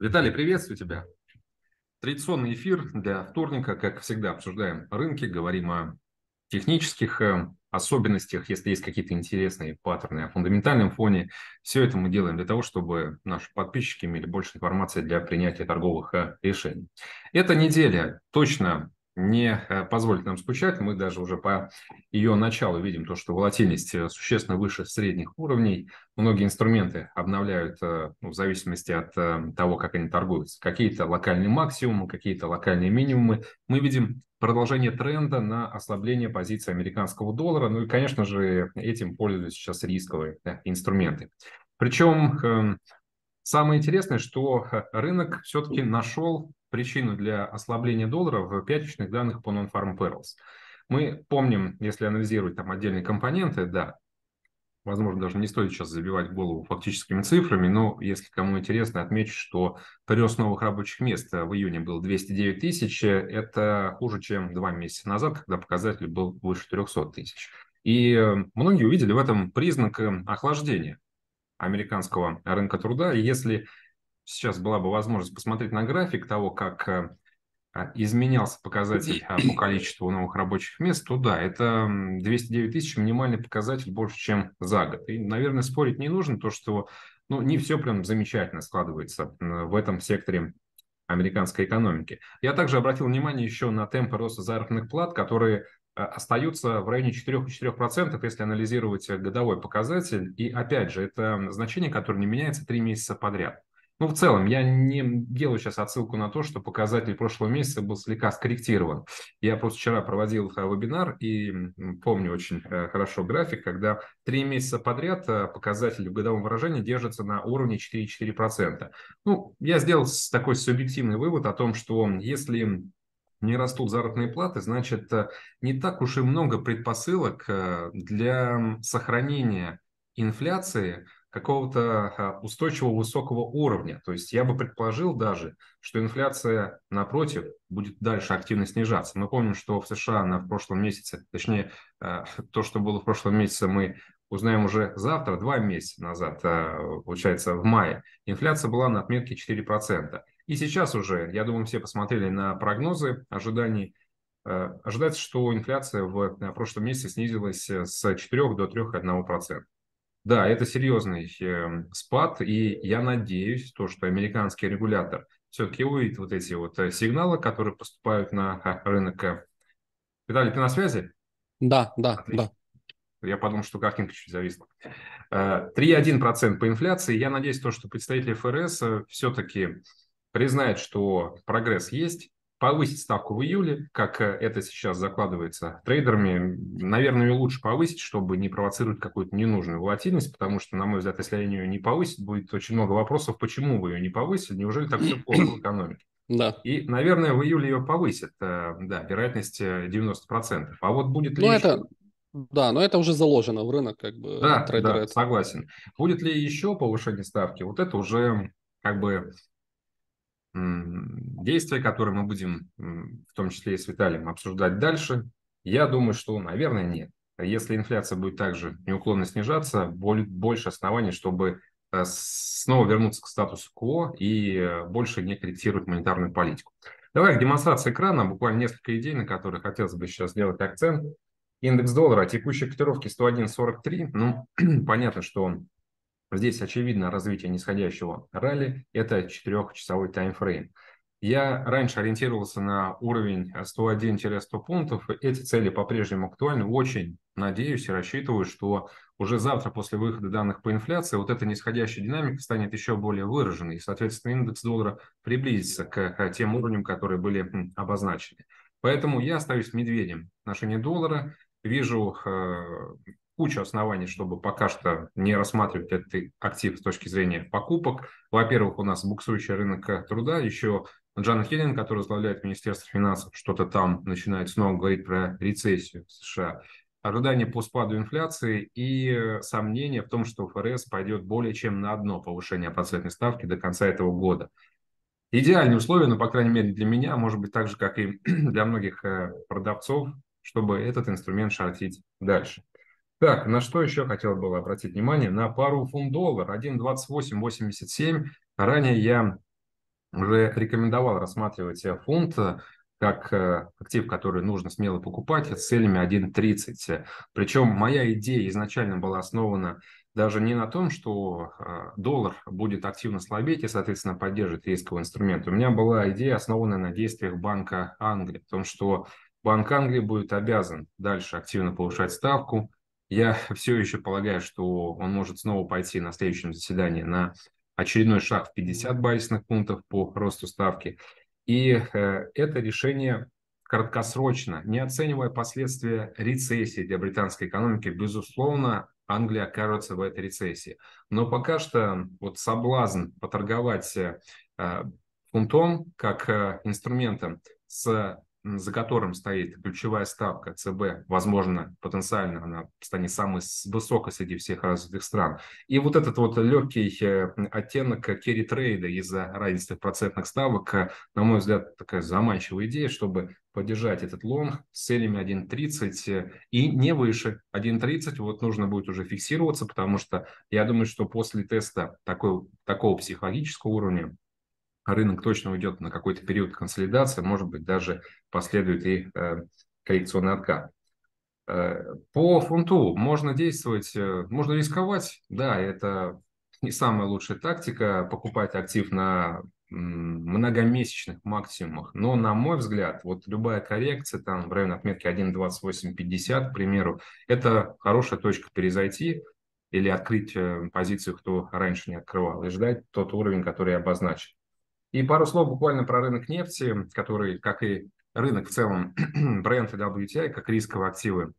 Виталий, приветствую тебя. Традиционный эфир для вторника, как всегда, обсуждаем рынки, говорим о технических э, особенностях, если есть какие-то интересные паттерны, о фундаментальном фоне. Все это мы делаем для того, чтобы наши подписчики имели больше информации для принятия торговых э, решений. Эта неделя точно не э, позволит нам скучать. Мы даже уже по ее началу видим то, что волатильность э, существенно выше средних уровней. Многие инструменты обновляют э, ну, в зависимости от того, как они торгуются. Какие-то локальные максимумы, какие-то локальные минимумы. Мы видим продолжение тренда на ослабление позиции американского доллара. Ну и, конечно же, этим пользуются сейчас рисковые да, инструменты. Причем эм, Самое интересное, что рынок все-таки нашел причину для ослабления доллара в пятничных данных по Non-Farm Perils. Мы помним, если анализировать там отдельные компоненты, да, возможно, даже не стоит сейчас забивать голову фактическими цифрами, но если кому интересно, отмечу, что прирост новых рабочих мест в июне был 209 тысяч. Это хуже, чем два месяца назад, когда показатель был выше 300 тысяч. И многие увидели в этом признак э, охлаждения американского рынка труда. Если сейчас была бы возможность посмотреть на график того, как э, а, изменялся показатель а, по количеству новых рабочих мест, то да, это 209 тысяч, минимальный показатель больше, чем за год. И, наверное, спорить не нужно, то что ну, не все прям замечательно складывается э, в этом секторе американской экономики. Я также обратил внимание еще на темпы роста заработных плат, которые э, остаются в районе 4-4%, если анализировать годовой показатель. И опять же, это значение, которое не меняется три месяца подряд. Ну, в целом, я не делаю сейчас отсылку на то, что показатель прошлого месяца был слегка скорректирован. Я просто вчера проводил вебинар и помню очень э, хорошо график, когда три месяца подряд э, показатель в годовом выражении держится на уровне 4,4%. Ну, я сделал такой субъективный вывод о том, что если не растут заработные платы, значит, э, не так уж и много предпосылок для сохранения инфляции – какого-то а, устойчивого высокого уровня. То есть я бы предположил даже, что инфляция, напротив, будет дальше активно снижаться. Мы помним, что в США на в прошлом месяце, точнее, а, то, что было в прошлом месяце, мы узнаем уже завтра, два месяца назад, а, получается, в мае, инфляция была на отметке 4%. И сейчас уже, я думаю, все посмотрели на прогнозы ожиданий Ожидается, что инфляция в прошлом месяце снизилась э, с 4 до 3,1%. Да, это серьезный эм, спад, и я надеюсь, то, что американский регулятор все-таки увидит вот эти вот э, сигналы, которые поступают на рынок. Э. Виталий, ты на связи? Да, да, Отлично. да. Я подумал, что картинка чуть зависла. 3,1% э, по инфляции. Я надеюсь, то, что представители ФРС все-таки признают, что прогресс есть, повысить ставку в июле, как э, это сейчас закладывается трейдерами, наверное, ее лучше повысить, чтобы не провоцировать какую-то ненужную волатильность, потому что, на мой взгляд, если они ее не повысят, будет очень много вопросов, почему вы ее не повысили, неужели так все плохо в экономике. Да. И, наверное, в июле ее повысят, э, да, вероятность 90%. Э, а вот будет ли... Ну, еще... это, да, но это уже заложено в рынок, как бы. Да, трейдеры да, согласен. Будет ли еще повышение ставки? Вот это уже как бы действия, которые мы будем, в том числе и с Виталием, обсуждать дальше, я думаю, что, наверное, нет. Если инфляция будет также неуклонно снижаться, больше оснований, чтобы э, снова вернуться к статусу КО и э, больше не корректировать монетарную политику. Давай к демонстрации экрана, буквально несколько идей, на которые хотелось бы сейчас сделать акцент. Индекс доллара, текущие котировки 101.43, ну, понятно, что он Здесь очевидно развитие нисходящего ралли, это четырехчасовой часовой таймфрейм. Я раньше ориентировался на уровень 101-100 пунктов. Эти цели по-прежнему актуальны. Очень надеюсь и рассчитываю, что уже завтра после выхода данных по инфляции вот эта нисходящая динамика станет еще более выраженной, и, соответственно, индекс доллара приблизится к э, тем уровням, которые были обозначены. Поэтому я остаюсь медведем в отношении доллара, вижу куча оснований, чтобы пока что не рассматривать этот актив с точки зрения покупок. Во-первых, у нас буксующий рынок э, труда, еще Джан Хеллин, который возглавляет Министерство финансов, что-то там начинает снова говорить про рецессию в США. Ожидание по спаду инфляции и э, сомнения в том, что ФРС пойдет более чем на одно повышение процентной ставки до конца этого года. Идеальные условия, но, ну, по крайней мере, для меня, может быть, так же, как и для многих э, продавцов, чтобы этот инструмент шортить дальше. Так, на что еще хотел бы обратить внимание? На пару фунт-доллар 1.2887. Ранее я уже рекомендовал рассматривать э, фунт э, как э, актив, который нужно смело покупать с целями 1.30. Причем моя идея изначально была основана даже не на том, что доллар будет активно слабеть и, соответственно, поддержит рисковый инструмент. У меня была идея, основанная на действиях Банка Англии, в том, что Банк Англии будет обязан дальше активно повышать ставку, я все еще полагаю, что он может снова пойти на следующем заседании на очередной шаг в 50 базисных пунктов по росту ставки. И э, это решение краткосрочно, не оценивая последствия рецессии для британской экономики, безусловно, Англия окажется в этой рецессии. Но пока что вот соблазн поторговать э, э, фунтом как инструментом с за которым стоит ключевая ставка ЦБ, возможно, потенциально она станет самой высокой среди всех развитых стран. И вот этот вот легкий э, оттенок керри трейда из-за разницы процентных ставок, э, на мой взгляд, такая заманчивая идея, чтобы поддержать этот лонг с целями 1.30 э, и не выше 1.30. Вот нужно будет уже фиксироваться, потому что я думаю, что после теста такой, такого психологического уровня а рынок точно уйдет на какой-то период консолидации, может быть, даже последует и э, коррекционный откат. Э, по фунту можно действовать, э, можно рисковать, да, это не самая лучшая тактика покупать актив на многомесячных максимумах. Но, на мой взгляд, вот любая коррекция там в районе отметки 1.2850, к примеру, это хорошая точка перезайти или открыть позицию, кто раньше не открывал, и ждать тот уровень, который я обозначил. И пару слов буквально про рынок нефти, который, как и рынок в целом, бренд и WTI, как рисковые активы,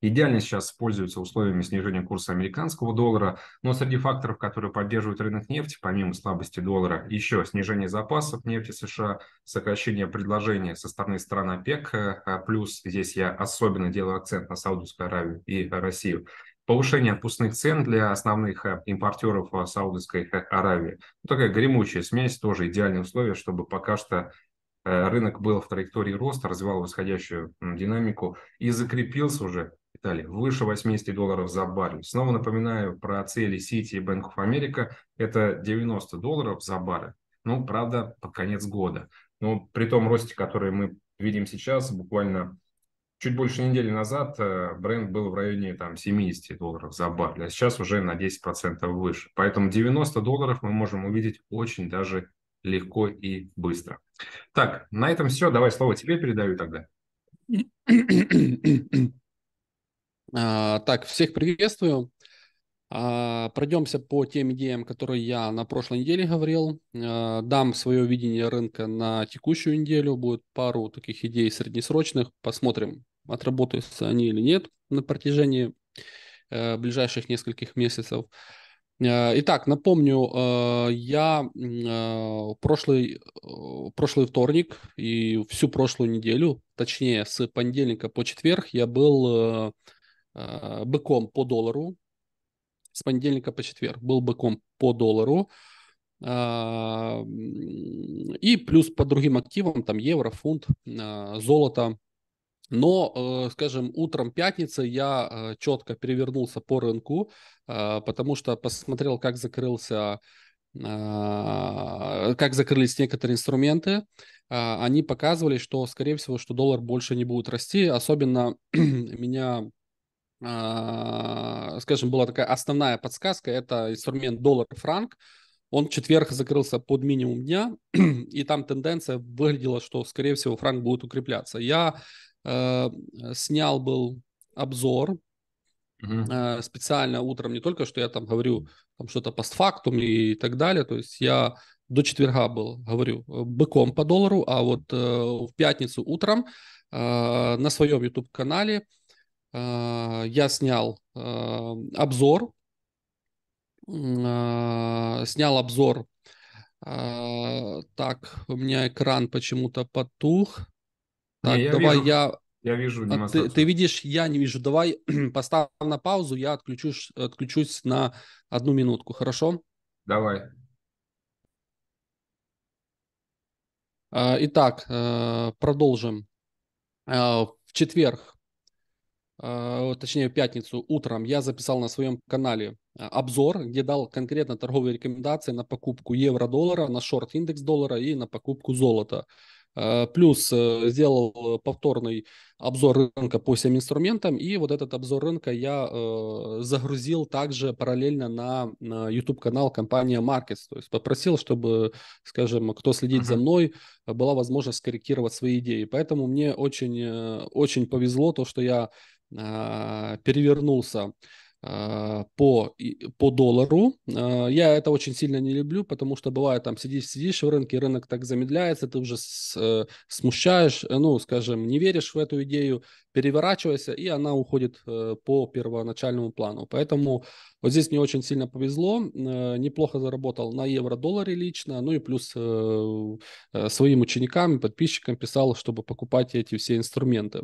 идеально сейчас пользуются условиями снижения курса американского доллара, но среди факторов, которые поддерживают рынок нефти, помимо слабости доллара, еще снижение запасов нефти США, сокращение предложения со стороны стран ОПЕК, а, плюс здесь я особенно делаю акцент на Саудовскую Аравию и Россию, повышение отпускных цен для основных э, импортеров э, Саудовской э, Аравии. Ну, такая гремучая смесь, тоже идеальные условия, чтобы пока что рынок был в траектории роста, развивал восходящую динамику и закрепился уже, Италия, выше 80 долларов за баррель. Снова напоминаю про цели Сити и Bank of America. Это 90 долларов за баррель. Ну, правда, по конец года. Но при том росте, который мы видим сейчас, буквально чуть больше недели назад э, бренд был в районе там, 70 долларов за баррель, а сейчас уже на 10% выше. Поэтому 90 долларов мы можем увидеть очень даже легко и быстро. Так, на этом все. Давай слово тебе передаю тогда. А, так, всех приветствую. А, пройдемся по тем идеям, которые я на прошлой неделе говорил. А, дам свое видение рынка на текущую неделю. Будет пару таких идей среднесрочных. Посмотрим, отработаются они или нет на протяжении э, ближайших нескольких месяцев. Э, итак, напомню, э, я прошлый, прошлый вторник и всю прошлую неделю, точнее с понедельника по четверг, я был быком по доллару. С понедельника по четверг был быком по доллару. И плюс по другим активам, там евро, фунт, золото, но, э, скажем, утром пятницы я э, четко перевернулся по рынку, э, потому что посмотрел, как закрылся как закрылись некоторые инструменты, они показывали, что, скорее всего, что доллар больше не будет расти. Особенно меня, скажем, была такая основная подсказка, это инструмент доллар-франк. Он в четверг закрылся под минимум дня, и там тенденция выглядела, что, скорее всего, франк будет укрепляться. Я э, снял был обзор Э, специально утром не только что я там говорю там что-то постфактум и так далее, то есть я до четверга был, говорю, быком по доллару, а вот э, в пятницу утром э, на своем YouTube канале э, я снял э, обзор, э, снял обзор, э, так у меня экран почему-то потух, так, не, я давай вижу, я... Я вижу а, ты, ты видишь, я не вижу. Давай поставь на паузу, я отключусь, отключусь на одну минутку, хорошо? Давай. А, итак, э, продолжим. Э, в четверг, э, точнее в пятницу утром я записал на своем канале обзор, где дал конкретно торговые рекомендации на покупку евро-доллара, на шорт-индекс доллара и на покупку золота. Э, плюс э, сделал повторный обзор рынка по всем инструментам, и вот этот обзор рынка я э, загрузил также параллельно на YouTube-канал компания Markets, то есть попросил, чтобы, скажем, кто следит uh-huh. за мной, была возможность скорректировать свои идеи. Поэтому мне очень, очень повезло то, что я перевернулся а, по, по доллару. А, я это очень сильно не люблю, потому что бывает там сидишь-сидишь в рынке, рынок так замедляется, ты уже с, э, смущаешь, э, ну, скажем, не веришь в эту идею, переворачивайся, и она уходит э, по первоначальному плану. Поэтому вот здесь мне очень сильно повезло, неплохо заработал на евро-долларе лично, ну и плюс своим ученикам и подписчикам писал, чтобы покупать эти все инструменты.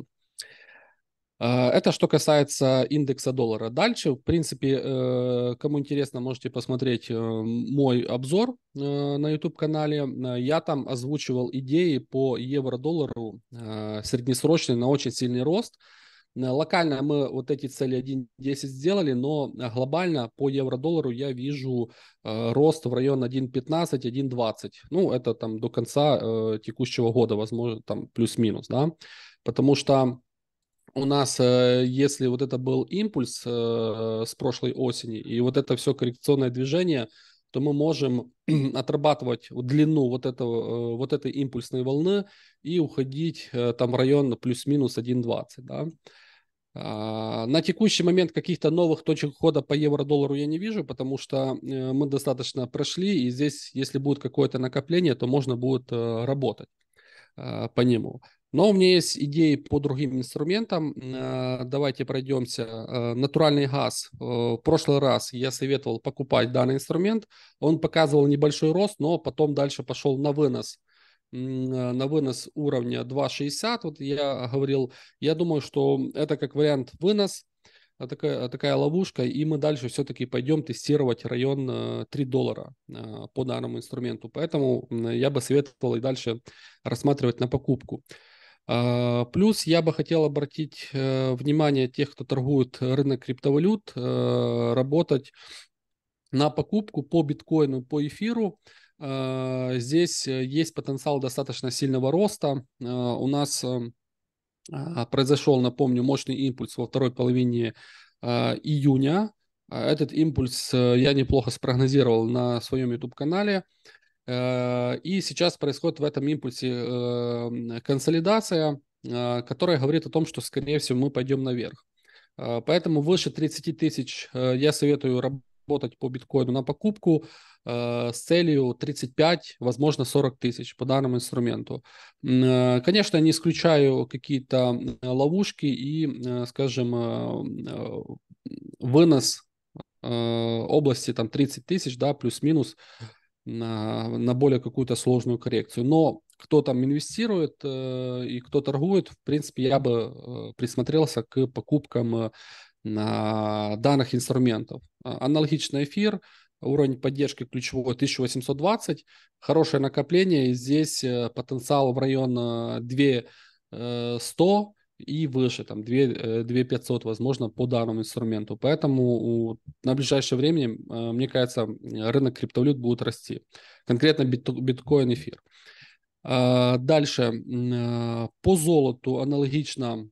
А, это что касается индекса доллара. Дальше, в принципе, э, кому интересно, можете посмотреть э, мой обзор э, на YouTube-канале. Я там озвучивал идеи по евро-доллару среднесрочный на очень сильный рост. Локально мы вот эти цели 1.10 сделали, но глобально по евро-доллару я вижу рост в район 1.15, 1.20. Ну, это там до конца текущего года, возможно, там плюс-минус, да. Потому что у нас, э, если вот это был импульс э, с прошлой осени, и вот это все коррекционное движение, то мы можем отрабатывать длину вот, этого, э, вот этой импульсной волны и уходить там в район плюс-минус 1.20. Да? А, на текущий момент каких-то новых точек хода по евро-доллару я не вижу, потому что мы достаточно прошли, и здесь, если будет какое-то накопление, то можно будет работать по нему. Но у меня есть идеи по другим инструментам. Э, давайте пройдемся. Э, натуральный газ. Э, в прошлый раз я советовал покупать данный инструмент. Он показывал небольшой рост, но потом дальше пошел на вынос на вынос уровня 2.60, вот я говорил, я думаю, что это как вариант вынос, такая, такая ловушка, и мы дальше все-таки пойдем тестировать район 3 доллара по данному инструменту. Поэтому я бы советовал и дальше рассматривать на покупку. А, плюс я бы хотел обратить э, внимание тех, кто торгует рынок криптовалют, э, работать на покупку по биткоину, по эфиру. А, здесь э, есть потенциал достаточно сильного роста. А, у нас эм, произошел, напомню, мощный импульс во второй половине июня. Этот импульс я неплохо спрогнозировал на своем YouTube-канале. Э, и сейчас происходит в этом импульсе э, консолидация, э, которая говорит о том, что, скорее всего, мы пойдем наверх. Поэтому выше 30 тысяч я советую работать по биткоину на покупку с целью 35, возможно, 40 тысяч по данному инструменту. Конечно, не исключаю какие-то ловушки и, скажем, вынос области там 30 тысяч, да, плюс-минус на, на более какую-то сложную коррекцию. Но кто там инвестирует э, и кто торгует, в принципе, я бы э, присмотрелся к покупкам э, данных инструментов. А, Аналогично эфир, уровень поддержки ключевой 1820, хорошее накопление, здесь э, потенциал в район 2100, э, и выше, там 2, 2 500, возможно, по данному инструменту. Поэтому у, на ближайшее время, э, мне кажется, рынок криптовалют будет расти. Конкретно биткоин, эфир. А, дальше. Э, по золоту аналогично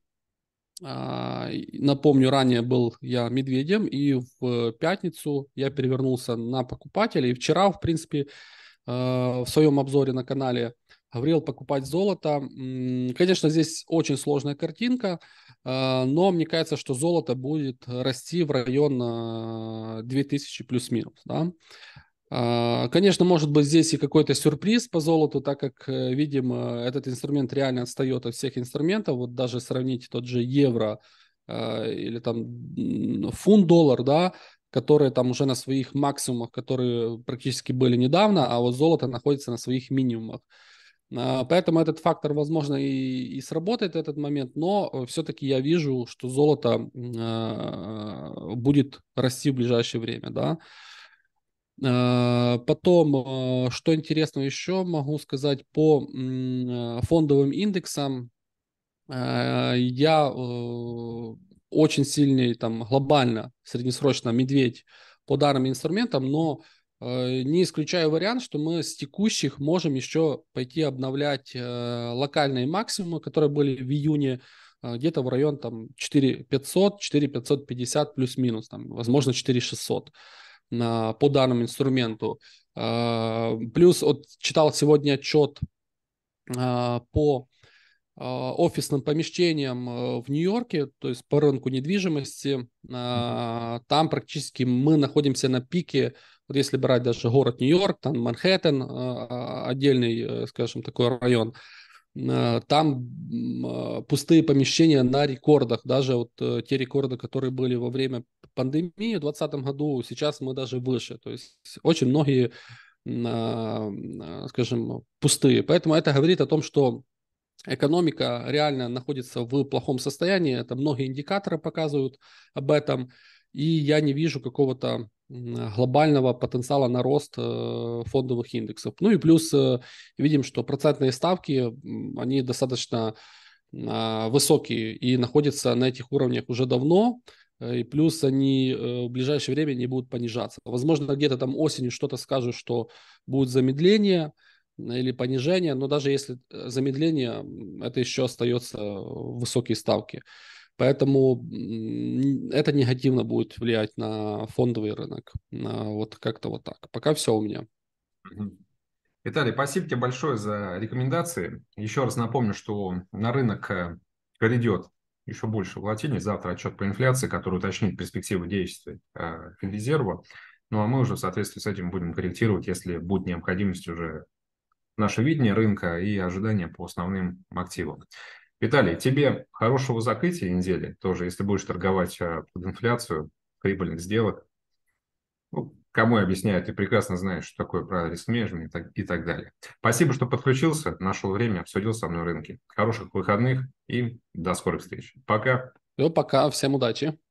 а, Напомню, ранее был я медведем, и в пятницу я перевернулся на покупателя. И вчера, в принципе, э, в своем обзоре на канале говорил покупать золото. Конечно, здесь очень сложная картинка, а, но мне кажется, что золото будет расти в район 2000 а, плюс-минус. Да? А, конечно, может быть здесь и какой-то сюрприз по золоту, так как, э, видим, этот инструмент реально отстает от всех инструментов. Вот даже сравнить тот же евро или там фунт-доллар, да, которые там уже на своих максимумах, которые практически были недавно, а вот золото находится на своих минимумах. А, поэтому этот фактор, возможно, и, и сработает этот момент, но э, все-таки я вижу, что золото а, а, будет расти в ближайшее время, да. потом, что интересно еще могу сказать по фондовым индексам, я э, очень сильный там глобально, среднесрочно медведь по данным инструментам, но Э, не исключаю вариант, что мы с текущих можем еще пойти обновлять э, локальные максимумы, которые были в июне, э, где-то в район там 4500, 4550 плюс-минус, там, возможно, 4600 на, по данному инструменту. Плюс вот читал сегодня отчет по офисным помещениям в Нью-Йорке, то есть по рынку недвижимости. Там практически мы находимся на пике вот если брать даже город Нью-Йорк, там Манхэттен, э, а, отдельный, э, скажем, такой район, э, там пустые помещения на рекордах, даже вот те рекорды, которые были во время пандемии в 2020 году, сейчас мы даже выше. То есть очень многие, скажем, пустые. Поэтому это говорит о том, что экономика реально находится в плохом состоянии. Это многие индикаторы показывают об этом. И я не вижу какого-то глобального потенциала на рост э, фондовых индексов. Ну и плюс э, видим, что процентные ставки, они достаточно а, высокие и находятся на этих уровнях уже давно. Э, и плюс они в ближайшее время не будут понижаться. Возможно, где-то там осенью что-то скажут, что будет замедление или понижение, но даже если замедление, это еще остается высокие ставки. Поэтому это негативно будет влиять на фондовый рынок. Вот как-то вот так. Пока все у меня. Виталий, спасибо тебе большое за рекомендации. Еще раз напомню, что на рынок грядет э, еще больше волатильность. Завтра отчет по инфляции, который уточнит перспективы действий э, Федрезерва. Ну а мы уже в соответствии с этим будем корректировать, если будет необходимость уже наше видение рынка и ожидания по основным активам. Виталий, тебе хорошего закрытия недели тоже, если будешь торговать а, под инфляцию, прибыльных сделок. Ну, кому я объясняю, ты прекрасно знаешь, что такое правильный риск менеджмент и так далее. Спасибо, что подключился, нашел время, обсудил со мной рынки. Хороших выходных и до скорых встреч. Пока. Все, пока, всем удачи.